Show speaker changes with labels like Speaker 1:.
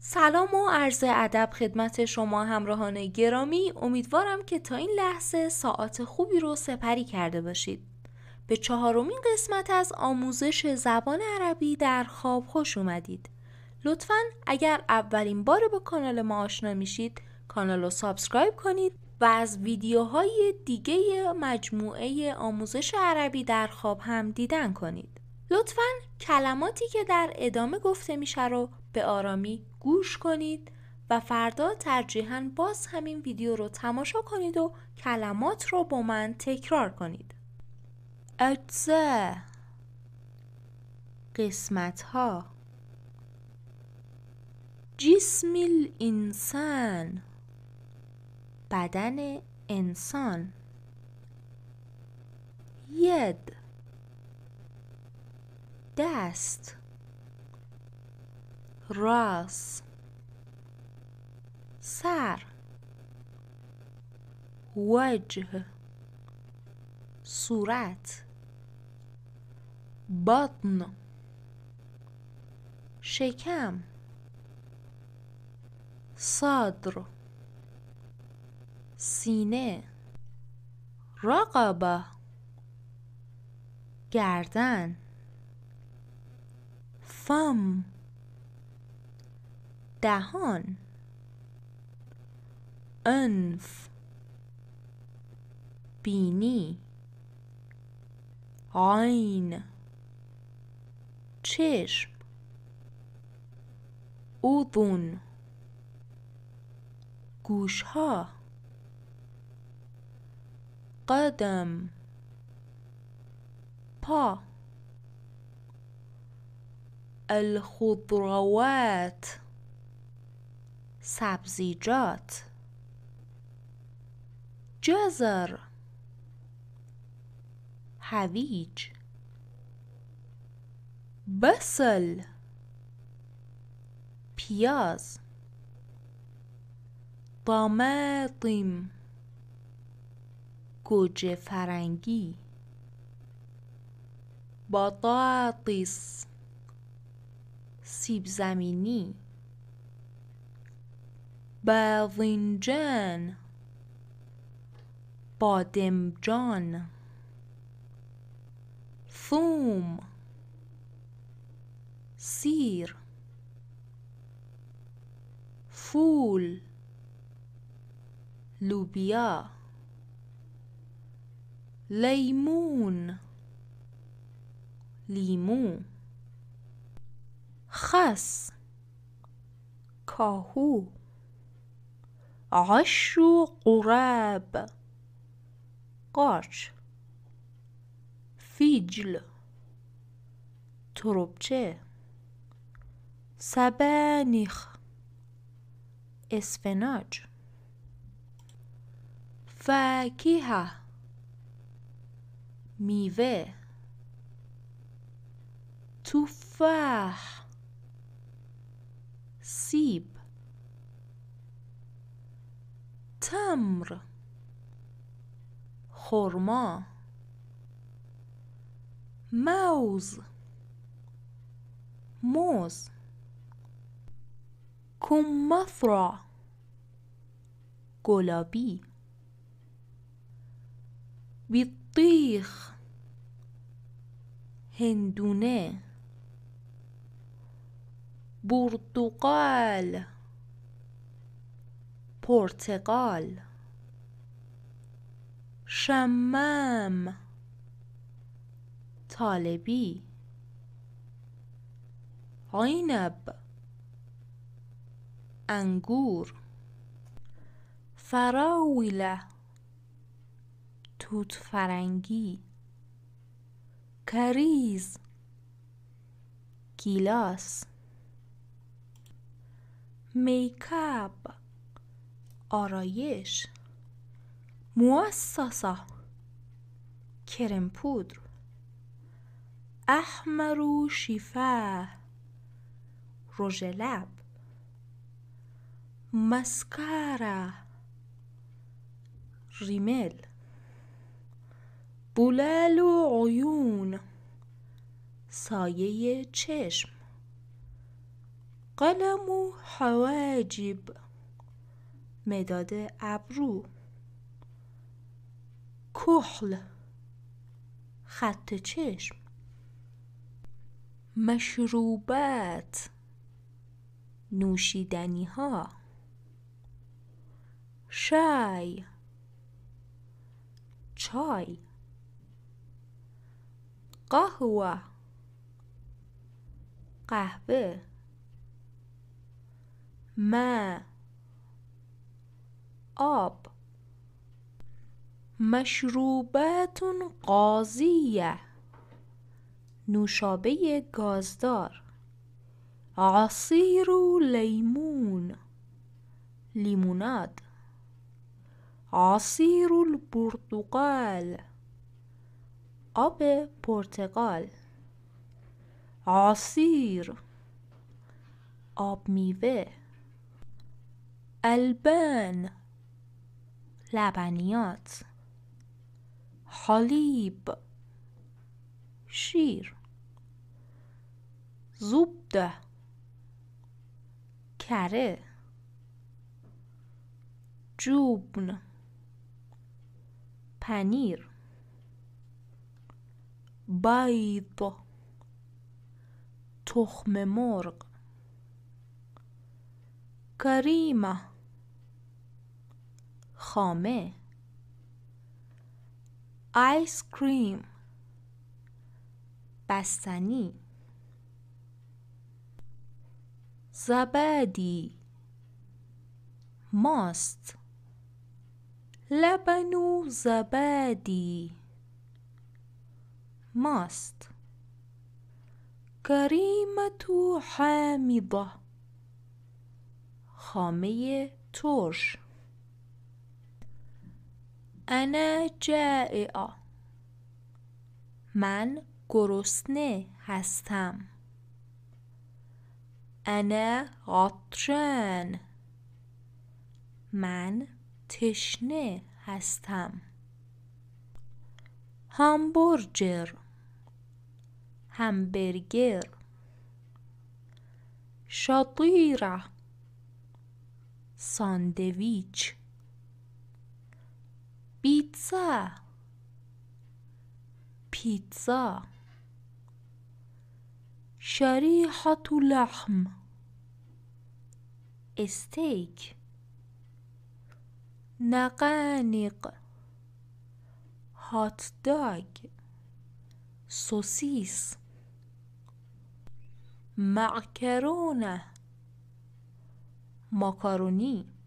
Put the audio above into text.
Speaker 1: سلام و عرض ادب خدمت شما همراهان گرامی امیدوارم که تا این لحظه ساعت خوبی رو سپری کرده باشید به چهارمین قسمت از آموزش زبان عربی در خواب خوش اومدید لطفا اگر اولین بار با کانال ما آشنا میشید کانال رو سابسکرایب کنید و از ویدیوهای دیگه مجموعه آموزش عربی در خواب هم دیدن کنید لطفا کلماتی که در ادامه گفته میشه رو به آرامی گوش کنید و فردا ترجیحاً باز همین ویدیو رو تماشا کنید و کلمات رو با من تکرار کنید. اجزا قسمت ها جسم الانسان بدن انسان ید دست راس سر وجه صورت بطن شکم صدر سینه رقبه گردن فم دهان انف بینی عین چشم اذن گوشها قدم پا الخضروات سبزیجات جزر هویج بسل پیاز طماطم گوجه فرنگی بطاطس سیب زمینی باذنجان بادمجان ثوم سير فول لوبيا ليمون ليمو خس كاهو عش قراب قارچ فیجل تروبچه سبانیخ اسفناج فاکیه میوه توفه سیب تمر خرما موز موز كم مفرع گلابی بطیخ هندونه برتقال پرتقال شمام، طالبی عینب انگور فراوله توت فرنگی کریز گیلاس میکاپ آرایش مؤسسه کرم پودر احمر و شفاه رژ لب مسکارا ریمل بلال و عیون سایه چشم قلم و حواجب مداد ابرو کحل خط چشم مشروبات نوشیدنی ها شای چای قهوه قهوه ما آب مشروبات قازیه نوشابه گازدار عصیر و لیمون لیموناد عصیر البرتقال آب پرتقال عصیر آب میوه البان لبنیات حالیب شیر زبده کره جوبن پنیر بید تخم مرغ کریمه خامه آیس کریم بستنی زبادی ماست لبنو و زبادی ماست کریمتو تو حامضه خامه ترش انا جائعه من گرسنه هستم انا عطشان من تشنه هستم هامبورجر همبرگر شاطیره ساندویچ پیتزا پیتزا شريحة لحم استیک نقانق هات داگ سوسیس معکرونه مکارونی